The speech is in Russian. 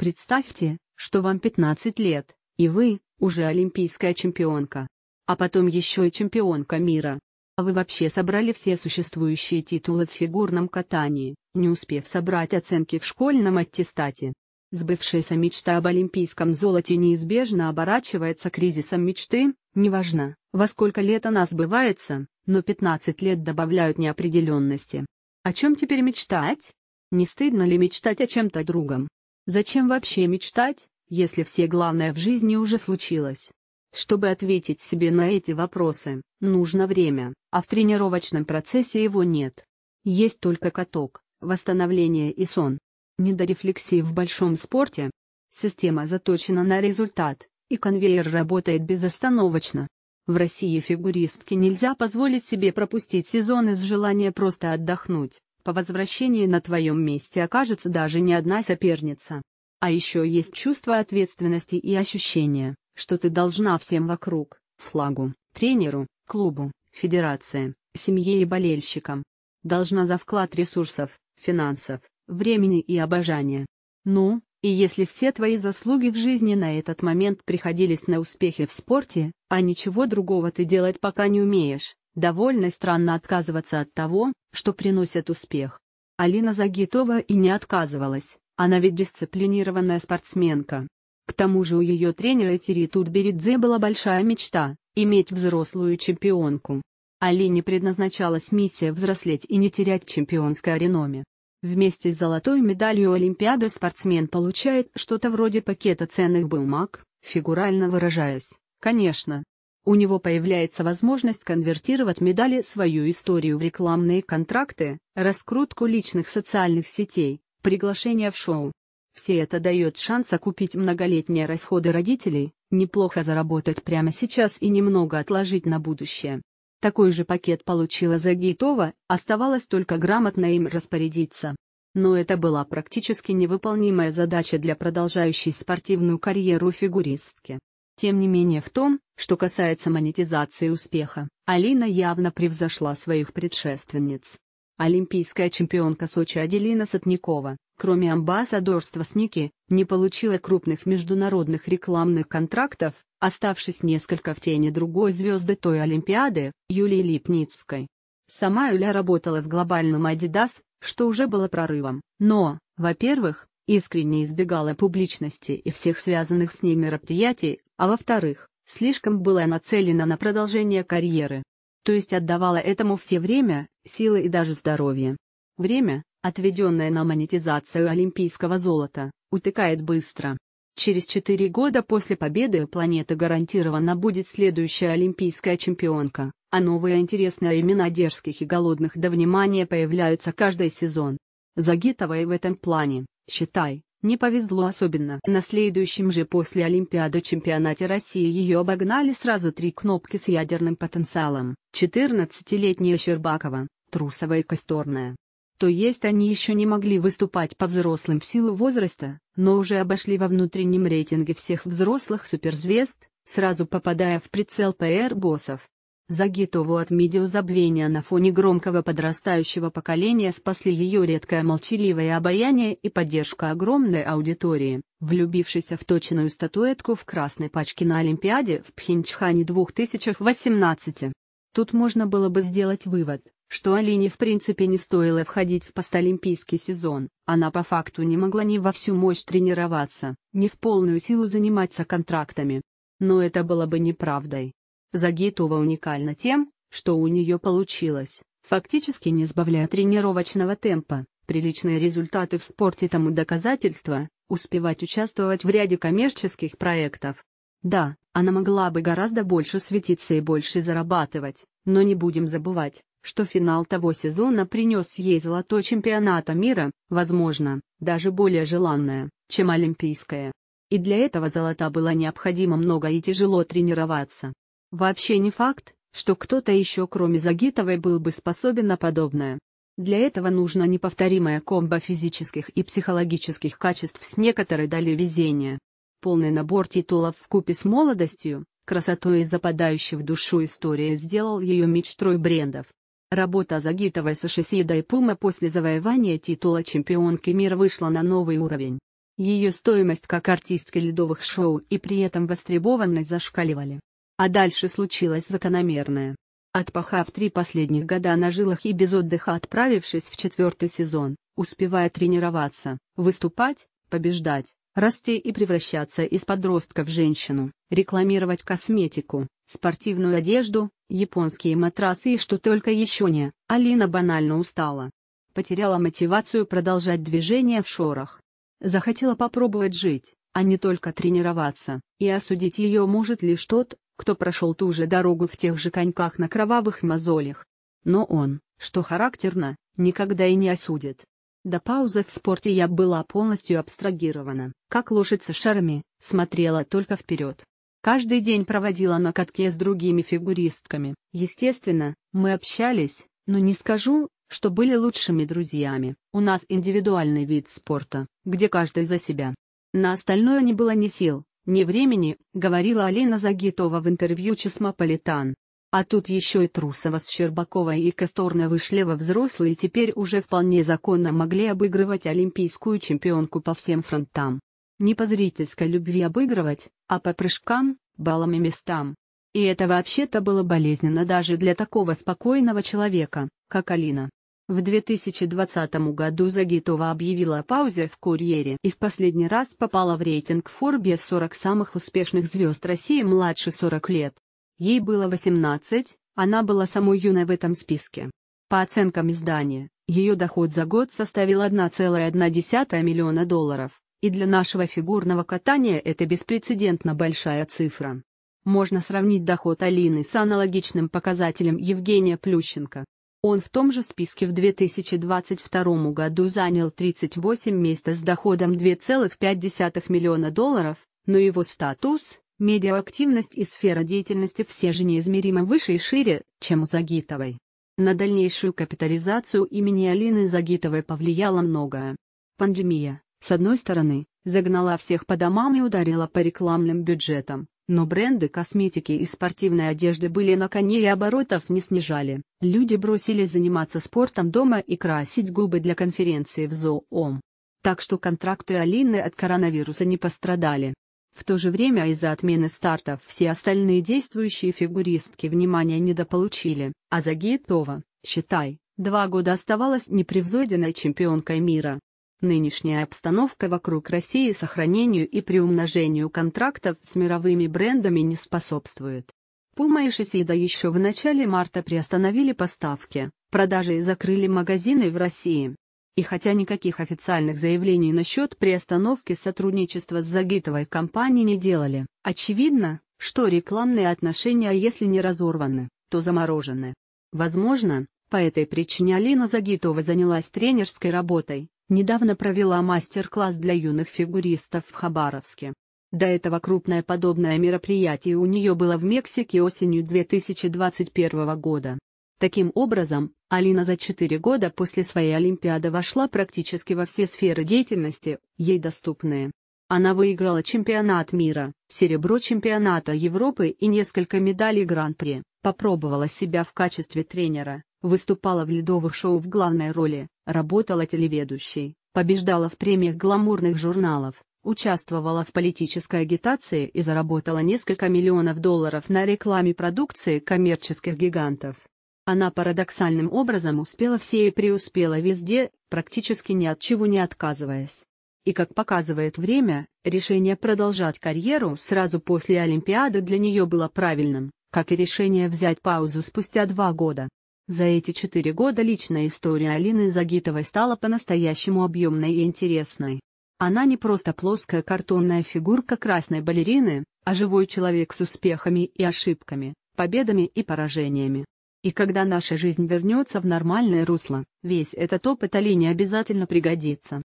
Представьте, что вам 15 лет, и вы уже олимпийская чемпионка. А потом еще и чемпионка мира. А вы вообще собрали все существующие титулы в фигурном катании, не успев собрать оценки в школьном аттестате. Сбывшаяся мечта об олимпийском золоте неизбежно оборачивается кризисом мечты, неважно, во сколько лет она сбывается, но 15 лет добавляют неопределенности. О чем теперь мечтать? Не стыдно ли мечтать о чем-то другом? Зачем вообще мечтать, если все главное в жизни уже случилось? Чтобы ответить себе на эти вопросы, нужно время, а в тренировочном процессе его нет. Есть только каток, восстановление и сон. Не до рефлексии в большом спорте. Система заточена на результат, и конвейер работает безостановочно. В России фигуристке нельзя позволить себе пропустить сезон из желания просто отдохнуть. По возвращении на твоем месте окажется даже не одна соперница. А еще есть чувство ответственности и ощущение, что ты должна всем вокруг, флагу, тренеру, клубу, федерации, семье и болельщикам. Должна за вклад ресурсов, финансов, времени и обожания. Ну, и если все твои заслуги в жизни на этот момент приходились на успехи в спорте, а ничего другого ты делать пока не умеешь, довольно странно отказываться от того, что приносят успех. Алина Загитова и не отказывалась, она ведь дисциплинированная спортсменка. К тому же у ее тренера Тири Турберидзе была большая мечта – иметь взрослую чемпионку. Алине предназначалась миссия взрослеть и не терять чемпионское реноме. Вместе с золотой медалью Олимпиады спортсмен получает что-то вроде пакета ценных бумаг, фигурально выражаясь, конечно, у него появляется возможность конвертировать медали свою историю в рекламные контракты, раскрутку личных социальных сетей, приглашения в шоу. Все это дает шанс окупить многолетние расходы родителей, неплохо заработать прямо сейчас и немного отложить на будущее. Такой же пакет получила Загитова, оставалось только грамотно им распорядиться. Но это была практически невыполнимая задача для продолжающей спортивную карьеру фигуристки. Тем не менее в том, что касается монетизации успеха, Алина явно превзошла своих предшественниц. Олимпийская чемпионка Сочи Аделина Сотникова, кроме амбассадорства СНИКИ, не получила крупных международных рекламных контрактов, оставшись несколько в тени другой звезды той Олимпиады, Юлии Липницкой. Сама Юля работала с глобальным Adidas, что уже было прорывом, но, во-первых, искренне избегала публичности и всех связанных с ней мероприятий, а во-вторых, слишком была нацелена на продолжение карьеры. То есть отдавала этому все время, силы и даже здоровье. Время, отведенное на монетизацию олимпийского золота, утекает быстро. Через четыре года после победы у планеты гарантированно будет следующая олимпийская чемпионка, а новые интересные имена дерзких и голодных до внимания появляются каждый сезон. Загитова и в этом плане, считай, не повезло особенно. На следующем же после Олимпиады чемпионате России ее обогнали сразу три кнопки с ядерным потенциалом. 14-летняя Щербакова, Трусова и Косторная. То есть они еще не могли выступать по взрослым в силу возраста, но уже обошли во внутреннем рейтинге всех взрослых суперзвезд, сразу попадая в прицел ПР-боссов. Загитову от медиазабвения на фоне громкого подрастающего поколения спасли ее редкое молчаливое обаяние и поддержка огромной аудитории. Влюбившийся в точенную статуэтку в красной пачке на Олимпиаде в Пхенчхане 2018. Тут можно было бы сделать вывод, что Алине в принципе не стоило входить в постолимпийский сезон, она по факту не могла ни во всю мощь тренироваться, ни в полную силу заниматься контрактами. Но это было бы неправдой. Загитова уникальна тем, что у нее получилось, фактически не сбавляя тренировочного темпа, приличные результаты в спорте тому доказательство, успевать участвовать в ряде коммерческих проектов. Да, она могла бы гораздо больше светиться и больше зарабатывать, но не будем забывать, что финал того сезона принес ей золото чемпионата мира, возможно, даже более желанное, чем олимпийское. И для этого золота было необходимо много и тяжело тренироваться. Вообще не факт, что кто-то еще кроме Загитовой был бы способен на подобное. Для этого нужно неповторимая комбо физических и психологических качеств с некоторой долей везения. Полный набор титулов в купе с молодостью, красотой и западающей в душу истории сделал ее мечтой брендов. Работа Загитовой с Шисида и Пума после завоевания титула чемпионки мира вышла на новый уровень. Ее стоимость как артистки ледовых шоу и при этом востребованность зашкаливали. А дальше случилось закономерное. Отпахав три последних года на жилах и без отдыха отправившись в четвертый сезон, успевая тренироваться, выступать, побеждать, расти и превращаться из подростка в женщину, рекламировать косметику, спортивную одежду, японские матрасы и что только еще не, Алина банально устала. Потеряла мотивацию продолжать движение в шорах. Захотела попробовать жить, а не только тренироваться, и осудить ее может лишь тот, кто прошел ту же дорогу в тех же коньках на кровавых мозолях. Но он, что характерно, никогда и не осудит. До паузы в спорте я была полностью абстрагирована, как лошадь со шарами, смотрела только вперед. Каждый день проводила на катке с другими фигуристками. Естественно, мы общались, но не скажу, что были лучшими друзьями. У нас индивидуальный вид спорта, где каждый за себя. На остальное не было ни сил, не времени», — говорила Алина Загитова в интервью «Чесмополитан». А тут еще и Трусова с Щербаковой и Косторна вышли во взрослые и теперь уже вполне законно могли обыгрывать олимпийскую чемпионку по всем фронтам. Не по зрительской любви обыгрывать, а по прыжкам, баллам и местам. И это вообще-то было болезненно даже для такого спокойного человека, как Алина. В 2020 году Загитова объявила о паузе в «Курьере» и в последний раз попала в рейтинг Forbes 40 самых успешных звезд России младше 40 лет. Ей было 18, она была самой юной в этом списке. По оценкам издания, ее доход за год составил 1,1 миллиона долларов, и для нашего фигурного катания это беспрецедентно большая цифра. Можно сравнить доход Алины с аналогичным показателем Евгения Плющенко. Он в том же списке в 2022 году занял 38 место с доходом 2,5 миллиона долларов, но его статус, медиаактивность и сфера деятельности все же неизмеримо выше и шире, чем у Загитовой. На дальнейшую капитализацию имени Алины Загитовой повлияло многое. Пандемия, с одной стороны, загнала всех по домам и ударила по рекламным бюджетам, но бренды косметики и спортивной одежды были на коне и оборотов не снижали. Люди бросились заниматься спортом дома и красить губы для конференции в ЗООМ. Так что контракты Алины от коронавируса не пострадали. В то же время из-за отмены стартов все остальные действующие фигуристки внимания недополучили, а Загитова, считай, два года оставалась непревзойденной чемпионкой мира. Нынешняя обстановка вокруг России сохранению и приумножению контрактов с мировыми брендами не способствует. Пума и Шисида еще в начале марта приостановили поставки, продажи и закрыли магазины в России. И хотя никаких официальных заявлений насчет приостановки сотрудничества с Загитовой компанией не делали, очевидно, что рекламные отношения, если не разорваны, то заморожены. Возможно, по этой причине Алина Загитова занялась тренерской работой, недавно провела мастер-класс для юных фигуристов в Хабаровске. До этого крупное подобное мероприятие у нее было в Мексике осенью 2021 года. Таким образом, Алина за 4 года после своей Олимпиады вошла практически во все сферы деятельности, ей доступные. Она выиграла чемпионат мира, серебро чемпионата Европы и несколько медалей Гран-при, попробовала себя в качестве тренера, выступала в ледовых шоу в главной роли, Работала телеведущей, побеждала в премиях гламурных журналов, участвовала в политической агитации и заработала несколько миллионов долларов на рекламе продукции коммерческих гигантов. Она парадоксальным образом успела все и преуспела везде, практически ни от чего не отказываясь. И как показывает время, решение продолжать карьеру сразу после Олимпиады для нее было правильным, как и решение взять паузу спустя два года. За эти четыре года личная история Алины Загитовой стала по-настоящему объемной и интересной. Она не просто плоская картонная фигурка красной балерины, а живой человек с успехами и ошибками, победами и поражениями. И когда наша жизнь вернется в нормальное русло, весь этот опыт Алине обязательно пригодится.